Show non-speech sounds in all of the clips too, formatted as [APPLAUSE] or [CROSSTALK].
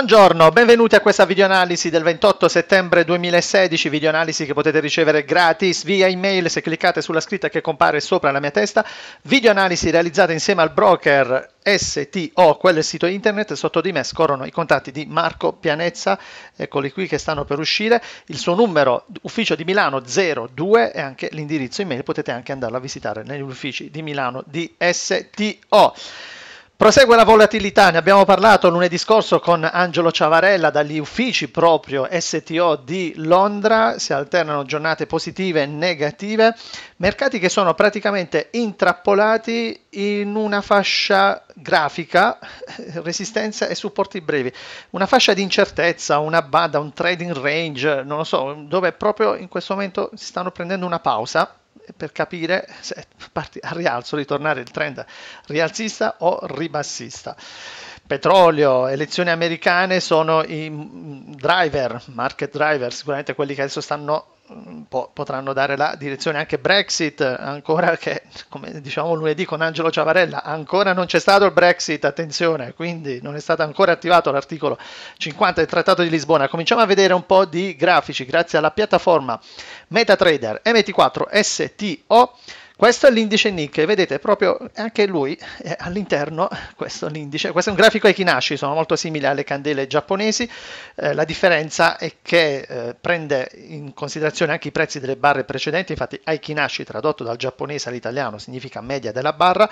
Buongiorno, benvenuti a questa videoanalisi del 28 settembre 2016, videoanalisi che potete ricevere gratis via email se cliccate sulla scritta che compare sopra la mia testa, videoanalisi realizzata insieme al broker STO, quello è il sito internet, sotto di me scorrono i contatti di Marco Pianezza, eccoli qui che stanno per uscire, il suo numero ufficio di Milano 02 e anche l'indirizzo email, potete anche andarlo a visitare negli uffici di Milano di STO. Prosegue la volatilità, ne abbiamo parlato lunedì scorso con Angelo Ciavarella dagli uffici proprio STO di Londra, si alternano giornate positive e negative, mercati che sono praticamente intrappolati in una fascia grafica, [LAUGHS] resistenza e supporti brevi, una fascia di incertezza, una banda, un trading range, non lo so, dove proprio in questo momento si stanno prendendo una pausa per capire se parti al rialzo, ritornare il trend rialzista o ribassista. Petrolio, elezioni americane sono i driver, market driver, sicuramente quelli che adesso stanno Mm, po- potranno dare la direzione anche Brexit, ancora che come diciamo lunedì con Angelo Ciavarella, ancora non c'è stato il Brexit, attenzione, quindi non è stato ancora attivato l'articolo 50 del Trattato di Lisbona. Cominciamo a vedere un po' di grafici grazie alla piattaforma MetaTrader MT4 STO questo è l'indice Nikkei, vedete proprio anche lui eh, all'interno, questo è l'indice, questo è un grafico Ekinashi, sono molto simili alle candele giapponesi, eh, la differenza è che eh, prende in considerazione anche i prezzi delle barre precedenti, infatti Aikinashi tradotto dal giapponese all'italiano significa media della barra,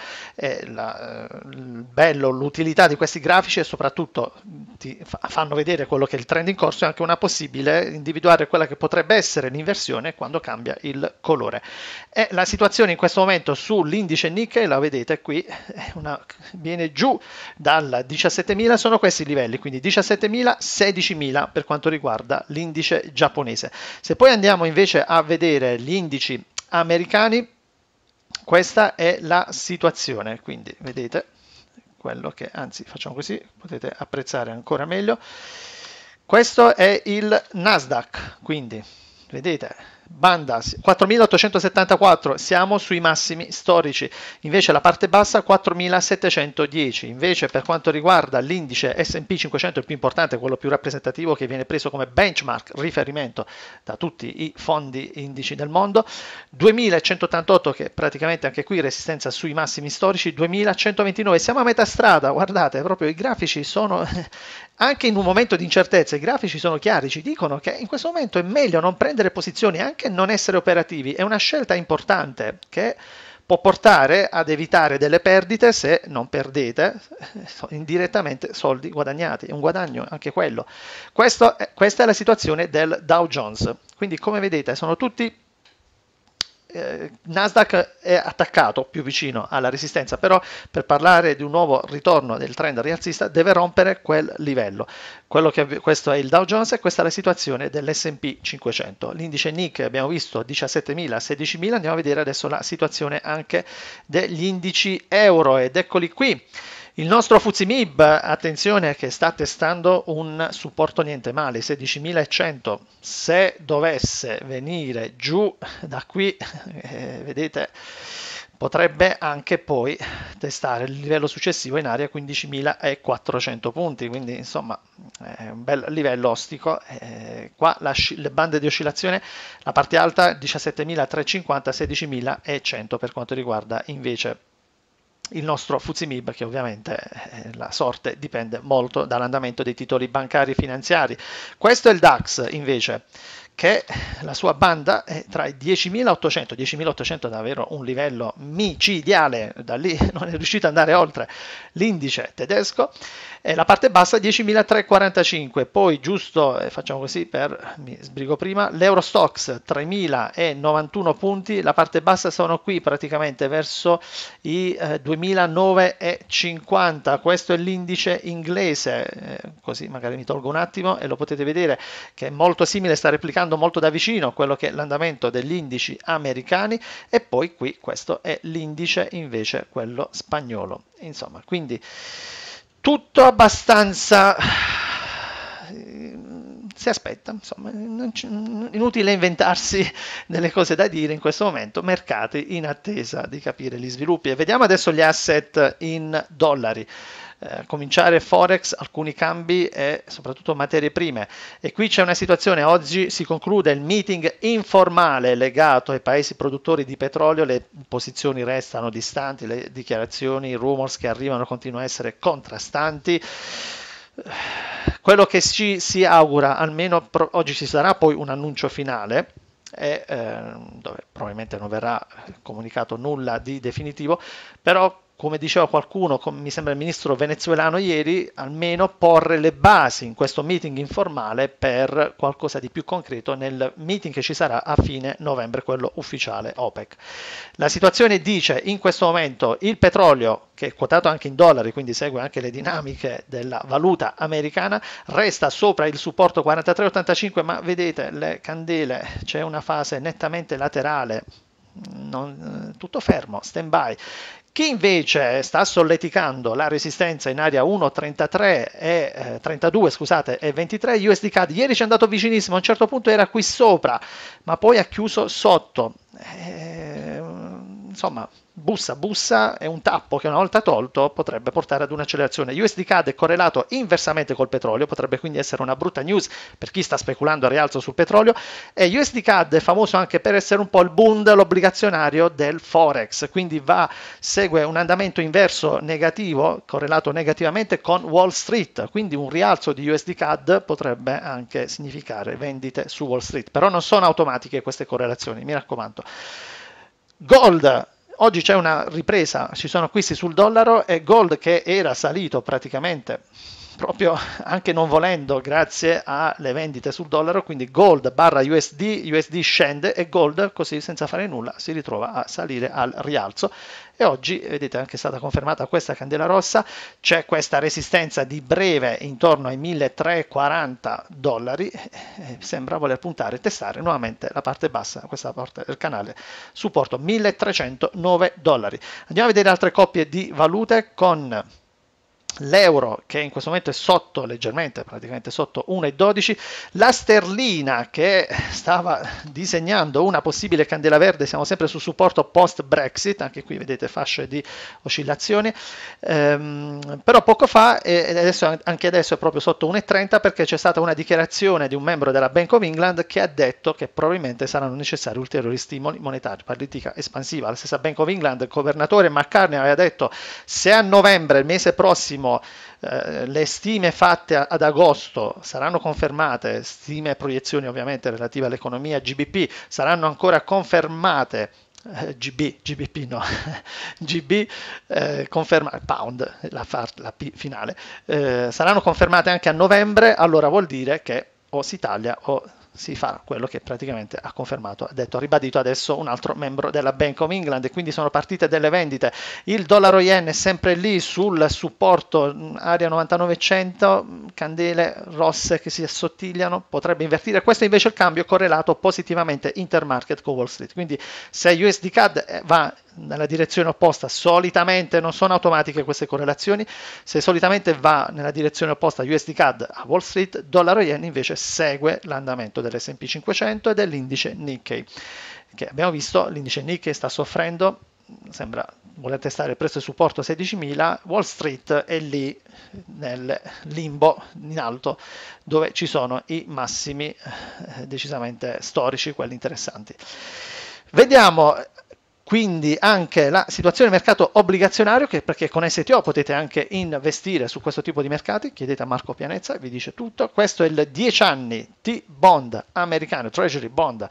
la, eh, bello, l'utilità di questi grafici e soprattutto ti fanno vedere quello che è il trend in corso e anche una possibile individuare quella che potrebbe essere l'inversione quando cambia il colore. E la situazione in questo momento sull'indice Nikkei, la vedete qui, eh, una, viene giù dal 17.000, sono questi i livelli, quindi 17.000, 16.000 per quanto riguarda l'indice giapponese. Se poi andiamo invece a vedere gli indici americani, questa è la situazione, quindi vedete quello che, anzi facciamo così, potete apprezzare ancora meglio. Questo è il Nasdaq, quindi Vedete, banda 4874, siamo sui massimi storici, invece la parte bassa 4710, invece per quanto riguarda l'indice S&P 500, il più importante, quello più rappresentativo che viene preso come benchmark, riferimento da tutti i fondi indici del mondo, 2188 che praticamente anche qui resistenza sui massimi storici, 2129, siamo a metà strada, guardate, proprio i grafici sono [LAUGHS] anche in un momento di incertezza i grafici sono chiari, ci dicono che in questo momento è meglio non prendere posizioni, anche non essere operativi, è una scelta importante che può portare ad evitare delle perdite se non perdete [LAUGHS] indirettamente soldi guadagnati, è un guadagno anche quello. Questo, questa è la situazione del Dow Jones, quindi come vedete sono tutti eh, Nasdaq è attaccato più vicino alla resistenza, però per parlare di un nuovo ritorno del trend rialzista deve rompere quel livello. Che, questo è il Dow Jones e questa è la situazione dell'SP 500. L'indice NIC abbiamo visto 17.000, 16.000, andiamo a vedere adesso la situazione anche degli indici euro ed eccoli qui. Il nostro Fuzimib, attenzione che sta testando un supporto niente male, 16.100, se dovesse venire giù da qui, eh, vedete, potrebbe anche poi testare il livello successivo in area 15.400 punti, quindi insomma è un bel livello ostico, eh, qua la, le bande di oscillazione, la parte alta 17.350, 16.100 per quanto riguarda invece il nostro Fuzimib, che ovviamente eh, la sorte dipende molto dall'andamento dei titoli bancari e finanziari. Questo è il DAX invece che la sua banda è tra i 10.800, 10.800 è davvero un livello micidiale, da lì [LAUGHS] non è riuscito ad andare oltre l'indice tedesco, e la parte bassa 10.345, poi giusto, eh, facciamo così per, mi sbrigo prima, l'Eurostox 3.091 punti, la parte bassa sono qui praticamente verso i eh, 2.950, questo è l'indice inglese, eh, così magari mi tolgo un attimo e lo potete vedere che è molto simile, sta replicando osservando molto da vicino quello che è l'andamento degli indici americani e poi qui questo è l'indice invece quello spagnolo. Insomma, quindi tutto abbastanza si aspetta, insomma, inutile inventarsi [LAUGHS] delle cose da dire in questo momento, mercati in attesa di capire gli sviluppi. E vediamo adesso gli asset in dollari. Eh, cominciare forex, alcuni cambi e soprattutto materie prime. E qui c'è una situazione, oggi si conclude il meeting informale legato ai paesi produttori di petrolio, le posizioni restano distanti, le dichiarazioni, i rumors che arrivano continuano a essere contrastanti eh, quello che ci si augura, almeno pro- oggi ci sarà poi un annuncio finale, e, eh, dove probabilmente non verrà comunicato nulla di definitivo, però come diceva qualcuno, mi sembra il ministro venezuelano ieri, almeno porre le basi in questo meeting informale per qualcosa di più concreto nel meeting che ci sarà a fine novembre, quello ufficiale OPEC. La situazione dice in questo momento il petrolio, che è quotato anche in dollari, quindi segue anche le dinamiche della valuta americana, resta sopra il supporto 43,85, ma vedete le candele, c'è una fase nettamente laterale non, eh, tutto fermo, stand by. Chi invece sta solleticando la resistenza in area 1,33 e eh, 32, scusate, e 23 USD CAD, ieri ci è andato vicinissimo, a un certo punto era qui sopra, ma poi ha chiuso sotto. Eh, insomma, bussa bussa è un tappo che una volta tolto potrebbe portare ad un'accelerazione. USD CAD è correlato inversamente col petrolio, potrebbe quindi essere una brutta news per chi sta speculando a rialzo sul petrolio e USD CAD è famoso anche per essere un po' il bund, l'obbligazionario del Forex, quindi va, segue un andamento inverso negativo, correlato negativamente con Wall Street, quindi un rialzo di USD CAD potrebbe anche significare vendite su Wall Street, però non sono automatiche queste correlazioni, mi raccomando. Gold, oggi c'è una ripresa, ci sono acquisti sul dollaro e gold che era salito praticamente proprio anche non volendo grazie alle vendite sul dollaro, quindi gold barra USD, USD scende e gold così senza fare nulla si ritrova a salire al rialzo e oggi vedete anche è stata confermata questa candela rossa, c'è questa resistenza di breve intorno ai 1340 dollari, eh, eh, sembra voler puntare e testare nuovamente la parte bassa, questa parte del canale, supporto 1309 dollari. Andiamo a vedere altre coppie di valute con l'euro che in questo momento è sotto leggermente, praticamente sotto 1,12, la sterlina che stava disegnando una possibile candela verde, siamo sempre su supporto post Brexit, anche qui vedete fasce di oscillazioni, ehm, però poco fa e adesso, anche adesso è proprio sotto 1,30 perché c'è stata una dichiarazione di un membro della Bank of England che ha detto che probabilmente saranno necessari ulteriori stimoli monetari, politica espansiva, la stessa Bank of England, il governatore McCartney aveva detto se a novembre, il mese prossimo, vedremo. Diciamo, eh, le stime fatte ad agosto saranno confermate, stime e proiezioni ovviamente relative all'economia GBP saranno ancora confermate eh, GB, GBP no, GB [LAUGHS] eh, conferma, pound, la, far, la P finale, eh, saranno confermate anche a novembre, allora vuol dire che o si taglia o si fa quello che praticamente ha confermato, ha detto, ha ribadito adesso un altro membro della Bank of England e quindi sono partite delle vendite. Il dollaro yen è sempre lì sul supporto area 9900, candele rosse che si assottigliano, potrebbe invertire. Questo invece è il cambio correlato positivamente intermarket con Wall Street. Quindi se USD CAD eh, va nella direzione opposta, solitamente non sono automatiche queste correlazioni, se solitamente va nella direzione opposta USD CAD a Wall Street, dollaro yen invece segue l'andamento dell'S&P 500 e dell'indice Nikkei, che abbiamo visto l'indice Nikkei sta soffrendo sembra voler testare il prezzo di supporto 16.000, Wall Street è lì nel limbo in alto dove ci sono i massimi eh, decisamente storici, quelli interessanti. Vediamo quindi anche la situazione del mercato obbligazionario, che, perché con STO potete anche investire su questo tipo di mercati, chiedete a Marco Pianezza, vi dice tutto. Questo è il 10 anni T-Bond americano, Treasury Bond,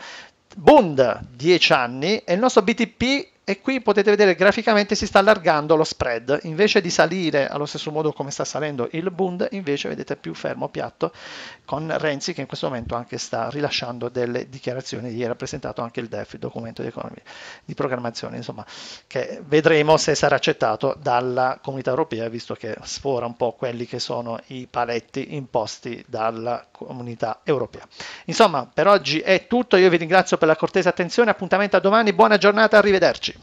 Bund 10 anni, e il nostro BTP e qui potete vedere graficamente si sta allargando lo spread, invece di salire allo stesso modo come sta salendo il Bund, invece vedete più fermo, piatto, con Renzi che in questo momento anche sta rilasciando delle dichiarazioni, ieri ha presentato anche il DEF, il documento di, economia, di programmazione, insomma, che vedremo se sarà accettato dalla comunità europea, visto che sfora un po' quelli che sono i paletti imposti dalla comunità europea. Insomma, per oggi è tutto, io vi ringrazio per la cortese attenzione, appuntamento a domani, buona giornata, arrivederci.